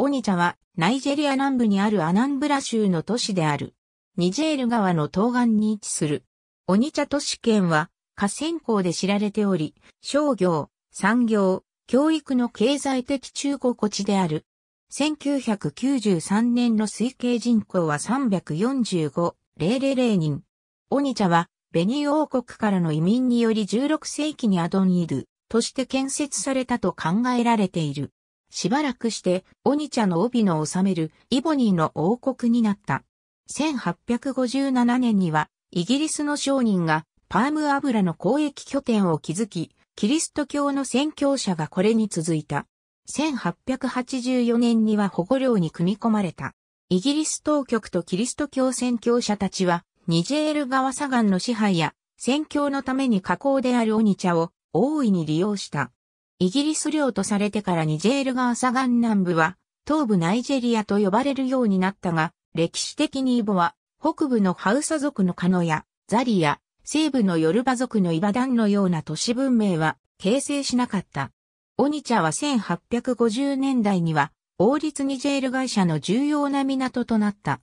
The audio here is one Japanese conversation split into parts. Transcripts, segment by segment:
オニチャは、ナイジェリア南部にあるアナンブラ州の都市である。ニジェール川の東岸に位置する。オニチャ都市圏は、河川港で知られており、商業、産業、教育の経済的中古地である。1993年の推計人口は345,000人。オニチャは、ベニー王国からの移民により16世紀にアドニールとして建設されたと考えられている。しばらくして、オニチャの帯の治めるイボニーの王国になった。1857年には、イギリスの商人がパーム油の交易拠点を築き、キリスト教の宣教者がこれに続いた。1884年には保護領に組み込まれた。イギリス当局とキリスト教宣教者たちは、ニジェール川左岸の支配や、宣教のために加工であるオニチャを大いに利用した。イギリス領とされてからニジェール川左岸南部は、東部ナイジェリアと呼ばれるようになったが、歴史的にイボは、北部のハウサ族のカノや、ザリア、西部のヨルバ族のイバダンのような都市文明は、形成しなかった。オニチャは1850年代には、王立ニジェール会社の重要な港となった。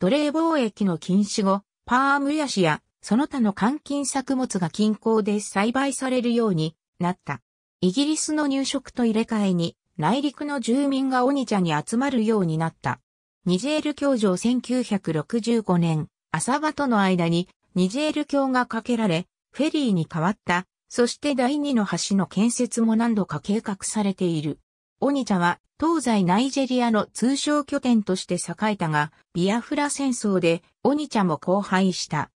奴隷貿易の禁止後、パームヤシや、その他の換金作物が近郊で栽培されるようになった。イギリスの入植と入れ替えに、内陸の住民がオニチャに集まるようになった。ニジェール教場1965年、朝バとの間にニジェール橋が架けられ、フェリーに変わった、そして第二の橋の建設も何度か計画されている。オニチャは東西ナイジェリアの通商拠点として栄えたが、ビアフラ戦争でオニチャも荒廃した。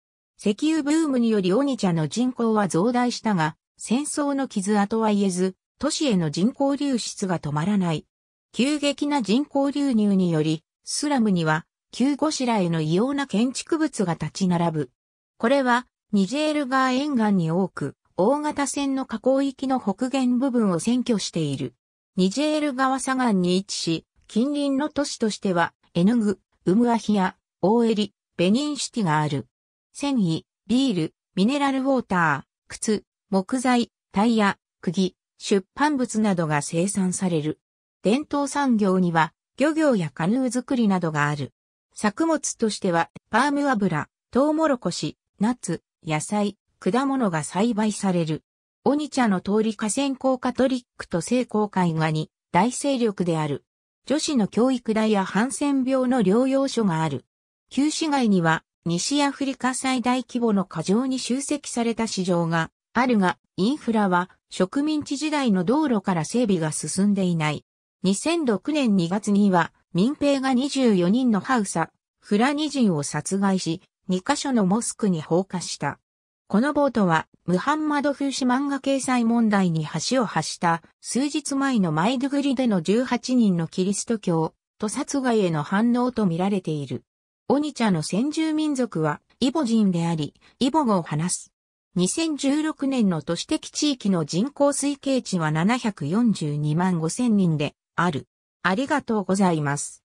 石油ブームによりオニチャの人口は増大したが、戦争の傷跡は言えず、都市への人口流出が止まらない。急激な人口流入により、スラムには、旧ゴシラへの異様な建築物が立ち並ぶ。これは、ニジェール川沿岸に多く、大型船の河口域の北限部分を占拠している。ニジェール川左岸に位置し、近隣の都市としては、エヌグ、ウムアヒア、オーエリ、ベニンシティがある。繊維、ビール、ミネラルウォーター、靴、木材、タイヤ、釘、出版物などが生産される。伝統産業には漁業やカヌー作りなどがある。作物としてはパーム油、トウモロコシ、ナッツ、野菜、果物が栽培される。オニ茶の通り河川工科トリックと聖公会画に大勢力である。女子の教育代やハンセン病の療養所がある。旧市街には西アフリカ最大規模の過剰に集積された市場があるが、インフラは植民地時代の道路から整備が進んでいない。2006年2月には民兵が24人のハウサ、フラニ人を殺害し、2カ所のモスクに放火した。このボートは、ムハンマド・風刺漫画掲載問題に橋を発した数日前のマイドグリでの18人のキリスト教、と殺害への反応と見られている。オニチャの先住民族は、イボ人であり、イボ語を話す。2016年の都市的地域の人口推計値は742万5千人である。ありがとうございます。